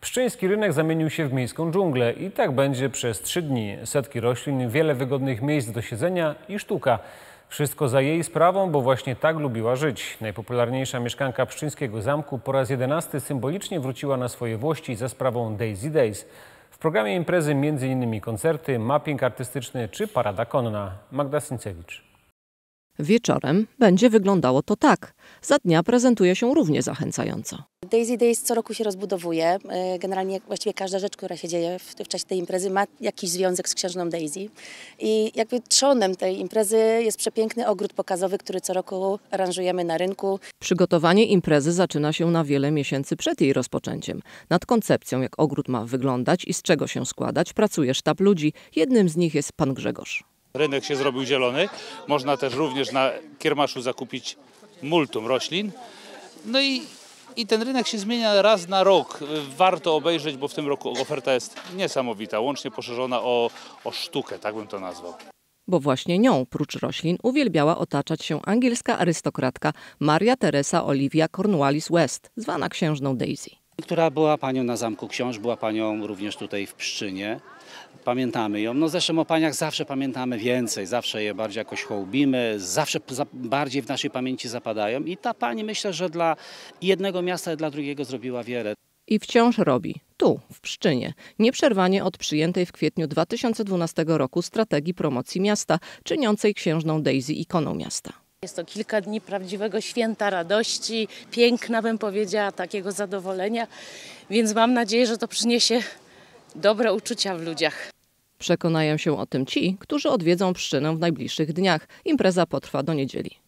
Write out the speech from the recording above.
Pszczyński rynek zamienił się w miejską dżunglę i tak będzie przez trzy dni. Setki roślin, wiele wygodnych miejsc do siedzenia i sztuka. Wszystko za jej sprawą, bo właśnie tak lubiła żyć. Najpopularniejsza mieszkanka pszczyńskiego zamku po raz jedenasty symbolicznie wróciła na swoje włości za sprawą Daisy Days. W programie imprezy m.in. koncerty, mapping artystyczny czy parada konna. Magda Sincewicz. Wieczorem będzie wyglądało to tak. Za dnia prezentuje się równie zachęcająco. Daisy Days co roku się rozbudowuje. E, generalnie właściwie każda rzecz, która się dzieje w, w czasie tej imprezy ma jakiś związek z księżną Daisy. I jakby trzonem tej imprezy jest przepiękny ogród pokazowy, który co roku aranżujemy na rynku. Przygotowanie imprezy zaczyna się na wiele miesięcy przed jej rozpoczęciem. Nad koncepcją, jak ogród ma wyglądać i z czego się składać, pracuje sztab ludzi. Jednym z nich jest pan Grzegorz rynek się zrobił zielony. Można też również na kiermaszu zakupić multum roślin. No i, i ten rynek się zmienia raz na rok. Warto obejrzeć, bo w tym roku oferta jest niesamowita, łącznie poszerzona o, o sztukę, tak bym to nazwał bo właśnie nią, prócz roślin, uwielbiała otaczać się angielska arystokratka Maria Teresa Olivia Cornwallis West, zwana księżną Daisy która była panią na Zamku Książ, była panią również tutaj w Pszczynie. Pamiętamy ją. No zresztą o paniach zawsze pamiętamy więcej, zawsze je bardziej jakoś hołbimy, zawsze bardziej w naszej pamięci zapadają. I ta pani myślę, że dla jednego miasta i dla drugiego zrobiła wiele. I wciąż robi. Tu, w Pszczynie, nieprzerwanie od przyjętej w kwietniu 2012 roku strategii promocji miasta, czyniącej księżną Daisy ikoną miasta. Jest to kilka dni prawdziwego święta radości, piękna bym powiedziała, takiego zadowolenia, więc mam nadzieję, że to przyniesie dobre uczucia w ludziach. Przekonają się o tym ci, którzy odwiedzą Pszczynę w najbliższych dniach. Impreza potrwa do niedzieli.